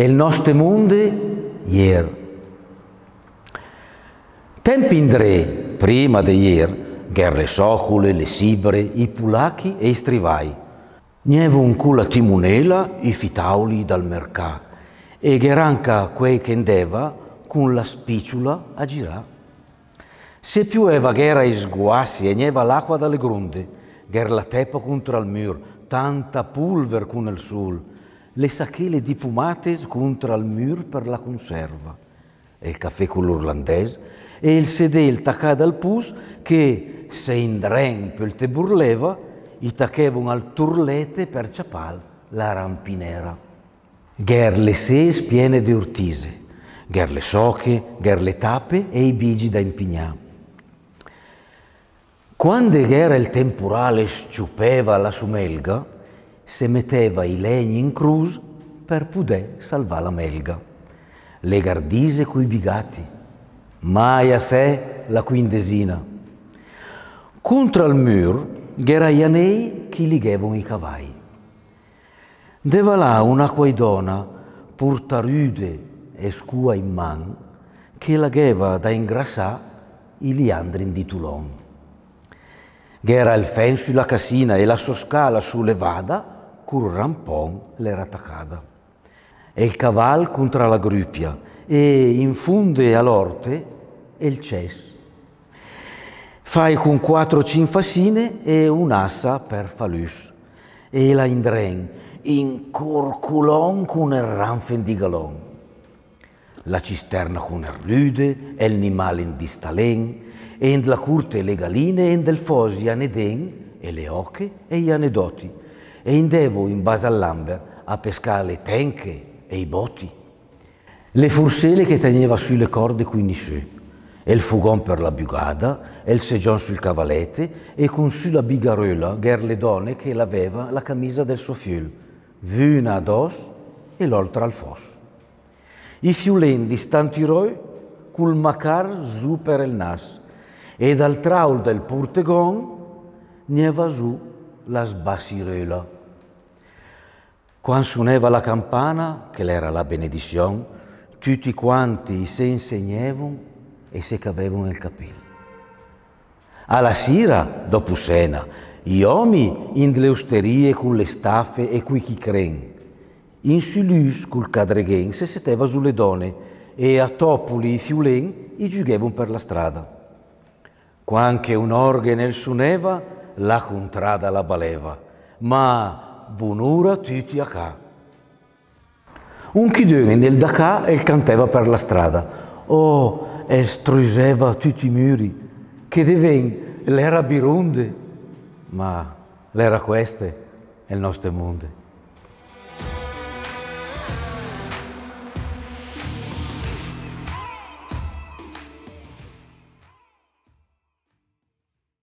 e il nostro mondo ieri. Tempi in tre, prima di ieri, guerre socole, le sibre, i pulachi e i strivai. Nievunque la timonela i fitauli dal mercato e gheranca quei che andeva con la spicciula a girare. Se più eva ghera i sguassi e nieva l'acqua dalle gronde, ghera la teppa contro il muro, tanta pulver con il sol, le sachele dipumate contro il mur per la conserva, e il caffè con l'urlandese, e il sedel taccato al pus che, se in dren pel te burleva, i tacchevon al turlete per ciapal la rampinera. Ger le ses piene di ortise, ger le soche, ger le tappe e i bigi da impignà. Quando era il temporale sciupeva la sumelga, se metteva i legni in cruz per pudè salvare la melga. Le gardise coi bigati, mai a sé la quindesina. Contra il mur ghera ianei chi ligevano i cavai. Deva là una quaidona purtarude e scua in man che la gheva da ingrassà i liandri di Toulon. Ghera il fen sulla casina e la sua scala su vada, cur rampon l'era attaccata. E il caval contra la gruppia e infunde all'orte il cess. Fai con quattro cinfasine e un'assa per falus. E la indren, in corculon con il ranfen di galon. La cisterna con il rude, el nimal in distalen, e la curte le galine, e del fosi aneden, e le oche e i anedoti e indevo in base all'amber a pescare le tenche e i botti, le fursele che teneva sulle corde quindi su, e il fugon per la bugada, e il seggion sul cavalete, e con su la bigarola gher le donne che l'aveva la camisa del suo fiul, vuna ad os e l'oltra al fos. I fiulendi stantiroi cul macar su per il nas, e dal traul del portegon nieva su la sbassirola quando suonava la campana, che era la benedizione, tutti quanti si insegnavano e si cavavano il capello. Alla sera, dopo cena, gli uomini in le osterie con le staffe e chi creen. in silus col cadreghen se sedeva sulle donne e a topoli i fiulen i giugevano per la strada. Quanche un organo il suoneva, la contrada la baleva, ma Bunura Titiaka. Un chidone nel Dakà e cantava per la strada. Oh, estruiseva tutti i muri, che deven l'era birunde, ma l'era queste è il nostro mondo.